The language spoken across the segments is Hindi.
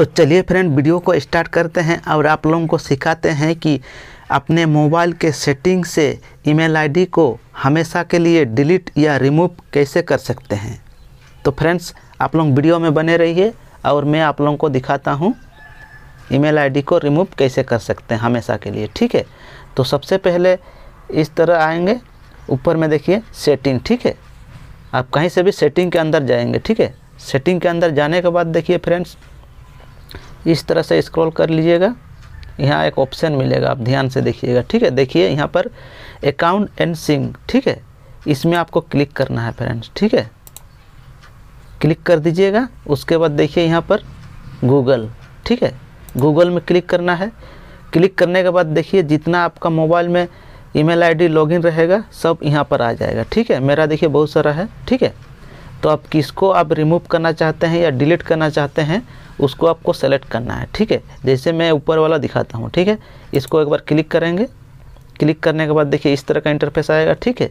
तो चलिए फ्रेंड वीडियो को स्टार्ट करते हैं और आप लोगों को सिखाते हैं कि अपने मोबाइल के सेटिंग से ईमेल आईडी को हमेशा के लिए डिलीट या रिमूव कैसे कर सकते हैं तो फ्रेंड्स आप लोग वीडियो में बने रहिए और मैं आप लोगों को दिखाता हूँ ईमेल आईडी को रिमूव कैसे कर सकते हैं हमेशा के लिए ठीक है तो सबसे पहले इस तरह आएंगे ऊपर में देखिए सेटिंग ठीक है आप कहीं से भी सेटिंग के अंदर जाएंगे ठीक है सेटिंग के अंदर जाने के बाद देखिए फ्रेंड्स इस तरह से स्क्रॉल कर लीजिएगा यहाँ एक ऑप्शन मिलेगा आप ध्यान से देखिएगा ठीक है देखिए यहाँ पर अकाउंट एंड सिंग ठीक है इसमें आपको क्लिक करना है फ्रेंड्स ठीक है क्लिक कर दीजिएगा उसके बाद देखिए यहाँ पर गूगल ठीक है गूगल में क्लिक करना है क्लिक करने के बाद देखिए जितना आपका मोबाइल में ईमेल आईडी लॉगिन रहेगा सब यहाँ पर आ जाएगा ठीक है मेरा देखिए बहुत सारा है ठीक है तो आप किसको आप रिमूव करना चाहते हैं या डिलीट करना चाहते हैं उसको आपको सेलेक्ट करना है ठीक है जैसे मैं ऊपर वाला दिखाता हूँ ठीक है इसको एक बार क्लिक करेंगे क्लिक करने के बाद देखिए इस तरह का इंटरफेस आएगा ठीक है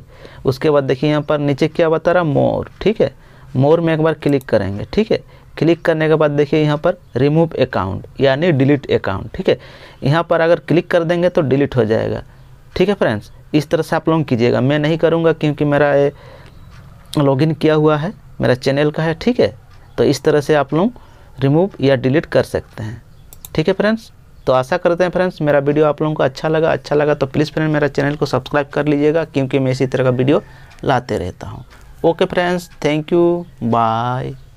उसके बाद देखिए यहाँ पर नीचे क्या बता रहा मोर ठीक है मोर में एक बार क्लिक करेंगे ठीक है क्लिक करने के बाद देखिए यहाँ पर रिमूव अकाउंट यानी डिलीट अकाउंट ठीक है यहाँ पर अगर क्लिक कर देंगे तो डिलीट हो जाएगा ठीक है फ्रेंड्स इस तरह से आप लोग कीजिएगा मैं नहीं करूँगा क्योंकि मेरा ये लॉगिन किया हुआ है मेरा चैनल का है ठीक है तो इस तरह से आप लोग रिमूव या डिलीट कर सकते हैं ठीक है फ्रेंड्स तो आशा करते हैं फ्रेंड्स मेरा वीडियो आप लोगों को अच्छा लगा अच्छा लगा तो प्लीज़ फ्रेंड मेरा चैनल को सब्सक्राइब कर लीजिएगा क्योंकि मैं इसी तरह का वीडियो लाते रहता हूँ okay friends thank you bye